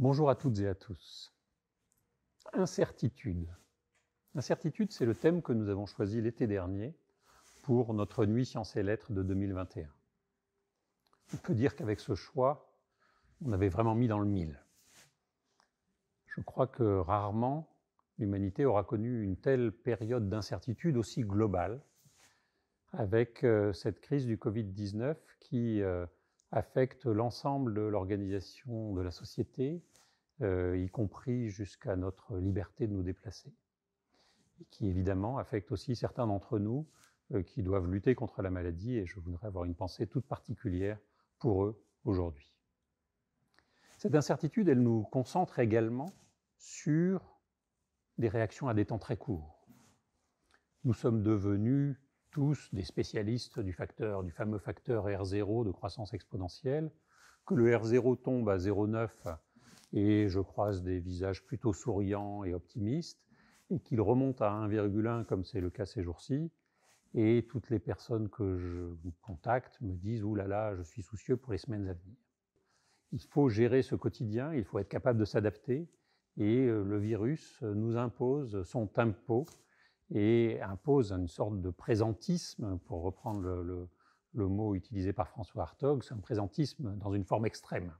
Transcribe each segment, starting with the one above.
Bonjour à toutes et à tous. Incertitude. Incertitude, c'est le thème que nous avons choisi l'été dernier pour notre nuit Sciences et Lettres de 2021. On peut dire qu'avec ce choix, on avait vraiment mis dans le mille. Je crois que rarement l'humanité aura connu une telle période d'incertitude aussi globale avec euh, cette crise du Covid-19 qui euh, affecte l'ensemble de l'organisation de la société, euh, y compris jusqu'à notre liberté de nous déplacer, et qui évidemment affecte aussi certains d'entre nous euh, qui doivent lutter contre la maladie, et je voudrais avoir une pensée toute particulière pour eux aujourd'hui. Cette incertitude, elle nous concentre également sur des réactions à des temps très courts. Nous sommes devenus tous des spécialistes du facteur, du fameux facteur R0 de croissance exponentielle, que le R0 tombe à 0,9 et je croise des visages plutôt souriants et optimistes, et qu'il remonte à 1,1 comme c'est le cas ces jours-ci, et toutes les personnes que je contacte me disent « Ouh là là, je suis soucieux pour les semaines à venir ». Il faut gérer ce quotidien, il faut être capable de s'adapter, et euh, le virus nous impose son tempo, et impose une sorte de présentisme, pour reprendre le, mot utilisé par François Hartog, c'est un présentisme dans une forme extrême.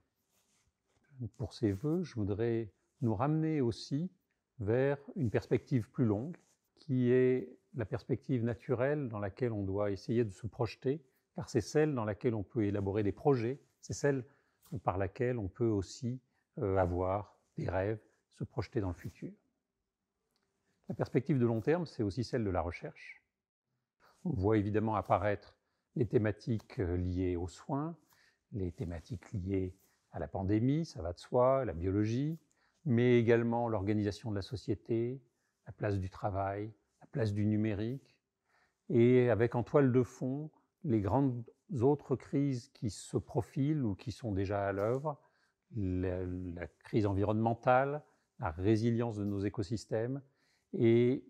Pour ces vœux, je voudrais nous ramener aussi vers une perspective plus longue, qui est la perspective naturelle dans laquelle on doit essayer de se projeter, car c'est celle dans laquelle on peut élaborer des projets, c'est celle par laquelle on peut aussi euh, avoir des rêves, se projeter dans le futur. La perspective de long terme, c'est aussi celle de la recherche. On voit évidemment apparaître les thématiques euh, liées aux soins, les thématiques liées à la pandémie, ça va de soi, la biologie, mais également l'organisation de la société, la place du travail, la place du numérique, et avec en toile de fond les grandes autres crises qui se profilent ou qui sont déjà à l'œuvre, la, crise environnementale, la résilience de nos écosystèmes, et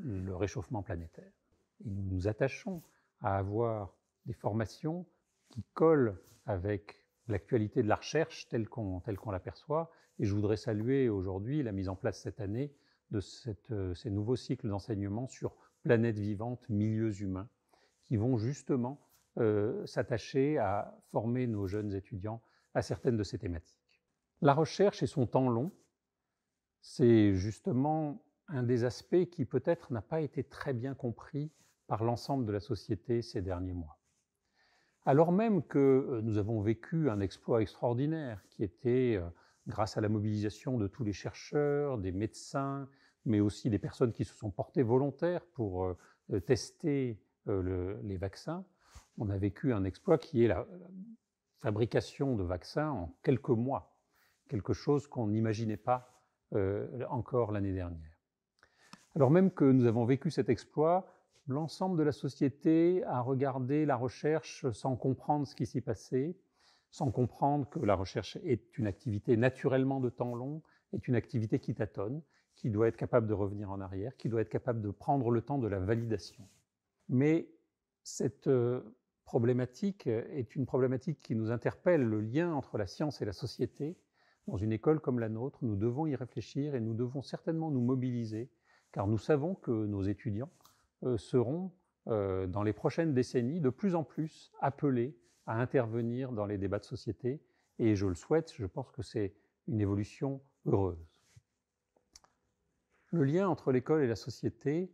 le réchauffement planétaire. Et nous nous attachons à avoir des formations qui collent avec l'actualité de la recherche telle qu'on qu'on l'aperçoit. Et je voudrais saluer aujourd'hui la mise en place cette année de euh, ces nouveaux cycles d'enseignement sur planètes vivantes, milieux humains, qui vont justement euh, s'attacher à former nos jeunes étudiants à certaines de ces thématiques. La recherche et son temps long, c'est justement un des aspects qui peut-être n'a pas été très bien compris par l'ensemble de la société ces derniers mois. Alors même que euh, nous avons vécu un exploit extraordinaire qui était, euh, grâce à la mobilisation de tous les chercheurs, des médecins, mais aussi des personnes qui se sont portées volontaires pour euh, tester les vaccins, on a vécu un exploit qui est la fabrication de vaccins en quelques mois, quelque chose qu'on n'imaginait pas encore l'année dernière. Alors même que nous avons vécu cet exploit, l'ensemble de la société a regardé la recherche sans comprendre ce qui s'y passait, sans comprendre que la recherche est une activité naturellement de temps long, est une activité qui tâtonne, qui doit être capable de revenir en arrière, qui doit être capable de prendre le temps de la validation. Mais cette euh, problématique est une problématique qui nous interpelle, le lien entre la science et la société. Dans une école comme la nôtre, nous devons y réfléchir et nous devons certainement nous mobiliser car nous savons que nos étudiants euh, seront, euh, dans les prochaines décennies, de plus en plus appelés à intervenir dans les débats de société, et je le souhaite, je pense que c'est une évolution heureuse. Le lien entre l'école et la société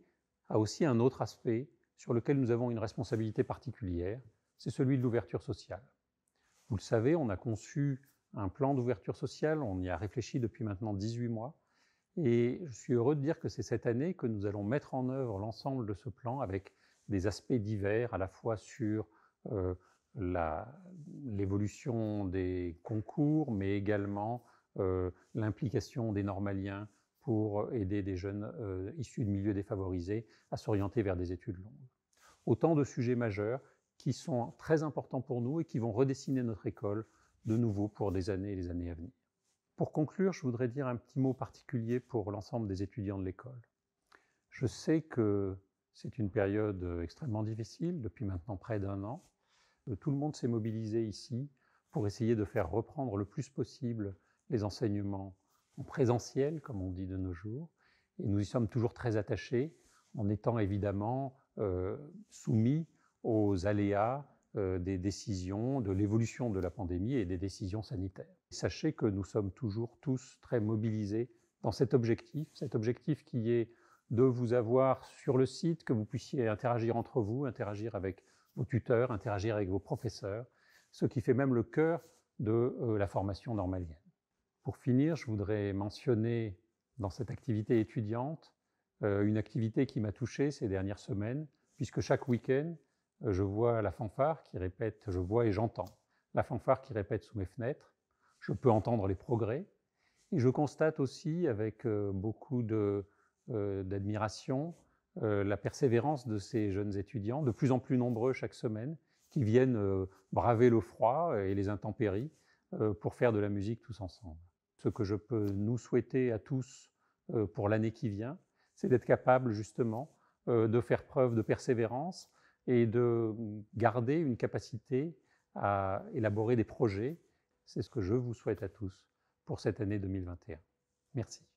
a aussi un autre aspect sur lequel nous avons une responsabilité particulière, c'est celui de l'ouverture sociale. Vous le savez, on a conçu un plan d'ouverture sociale, on y a réfléchi depuis maintenant 18 mois, et je suis heureux de dire que c'est cette année que nous allons mettre en œuvre l'ensemble de ce plan avec des aspects divers, à la fois sur euh, l'évolution des concours, mais également euh, l'implication des normaliens pour aider des jeunes euh, issus de milieux défavorisés à s'orienter vers des études longues. Autant de sujets majeurs qui sont très importants pour nous et qui vont redessiner notre école de nouveau pour des années et des années à venir. Pour conclure, je voudrais dire un petit mot particulier pour l'ensemble des étudiants de l'école. Je sais que c'est une période euh, extrêmement difficile, depuis maintenant près d'un an. Euh, tout le monde s'est mobilisé ici pour essayer de faire reprendre le plus possible les enseignements en présentiel, comme on dit de nos jours. Et nous y sommes toujours très attachés, en étant évidemment euh, soumis aux aléas euh, des décisions, de l'évolution de la pandémie et des décisions sanitaires. Sachez que nous sommes toujours tous très mobilisés dans cet objectif, cet objectif qui est de vous avoir sur le site, que vous puissiez interagir entre vous, interagir avec vos tuteurs, interagir avec vos professeurs, ce qui fait même le cœur de euh, la formation normalienne. Pour finir, je voudrais mentionner dans cette activité étudiante euh, une activité qui m'a touché ces dernières semaines, puisque chaque week-end, euh, je vois la fanfare qui répète, je vois et j'entends, la fanfare qui répète sous mes fenêtres, je peux entendre les progrès, et je constate aussi avec euh, beaucoup euh, d'admiration la persévérance de ces jeunes étudiants, de plus en plus nombreux chaque semaine, qui viennent braver le froid et les intempéries pour faire de la musique tous ensemble. Ce que je peux nous souhaiter à tous pour l'année qui vient, c'est d'être capable justement de faire preuve de persévérance et de garder une capacité à élaborer des projets. C'est ce que je vous souhaite à tous pour cette année 2021. Merci.